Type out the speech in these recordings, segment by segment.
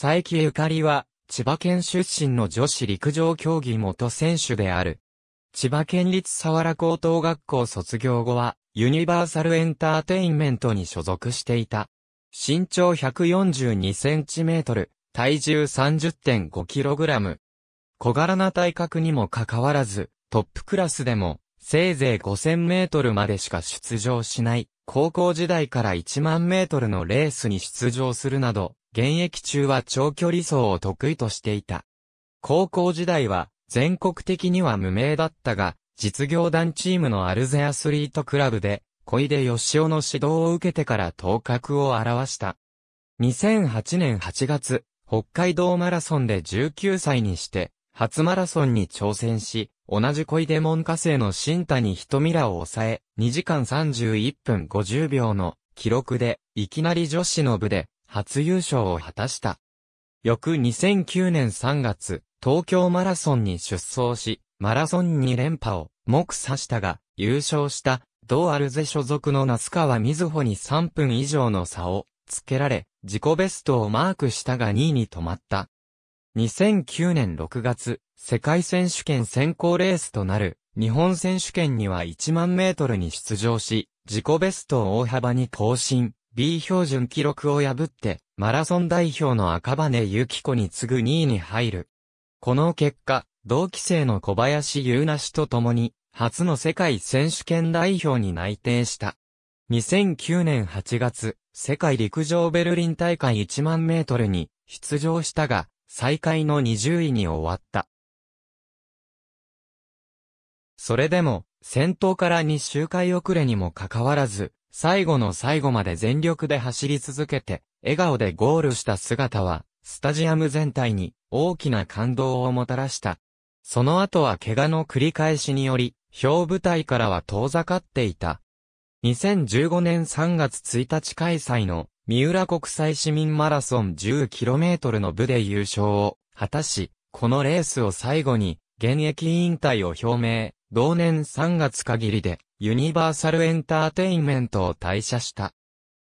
佐伯ゆかりは、千葉県出身の女子陸上競技元選手である。千葉県立佐原高等学校卒業後は、ユニバーサルエンターテインメントに所属していた。身長142センチメートル、体重30.5キログラム。小柄な体格にもかかわらず、トップクラスでも、せいぜい5000メートルまでしか出場しない、高校時代から1万メートルのレースに出場するなど、現役中は長距離走を得意としていた。高校時代は全国的には無名だったが、実業団チームのアルゼアスリートクラブで、小出義雄の指導を受けてから頭角を現した。2008年8月、北海道マラソンで19歳にして、初マラソンに挑戦し、同じ小出門下生の新谷瞳らを抑え、2時間31分50秒の記録で、いきなり女子の部で、初優勝を果たした。翌2009年3月、東京マラソンに出走し、マラソン2連覇を目指したが、優勝した同アルゼ所属の那須川瑞穂に3分以上の差をつけられ、自己ベストをマークしたが2位に止まった。2009年6月、世界選手権選考レースとなる日本選手権には1万メートルに出場し、自己ベストを大幅に更新。B 標準記録を破って、マラソン代表の赤羽由紀子に次ぐ2位に入る。この結果、同期生の小林優奈氏と共に、初の世界選手権代表に内定した。2009年8月、世界陸上ベルリン大会1万メートルに出場したが、最下位の20位に終わった。それでも、先頭から2周回遅れにもかかわらず、最後の最後まで全力で走り続けて、笑顔でゴールした姿は、スタジアム全体に大きな感動をもたらした。その後は怪我の繰り返しにより、表舞台からは遠ざかっていた。2015年3月1日開催の三浦国際市民マラソン 10km の部で優勝を果たし、このレースを最後に現役引退を表明。同年3月限りで、ユニバーサルエンターテインメントを退社した。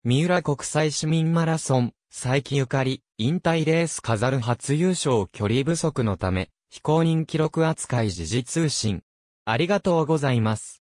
三浦国際市民マラソン、佐伯ゆかり、引退レース飾る初優勝距離不足のため、非公認記録扱い時事通信。ありがとうございます。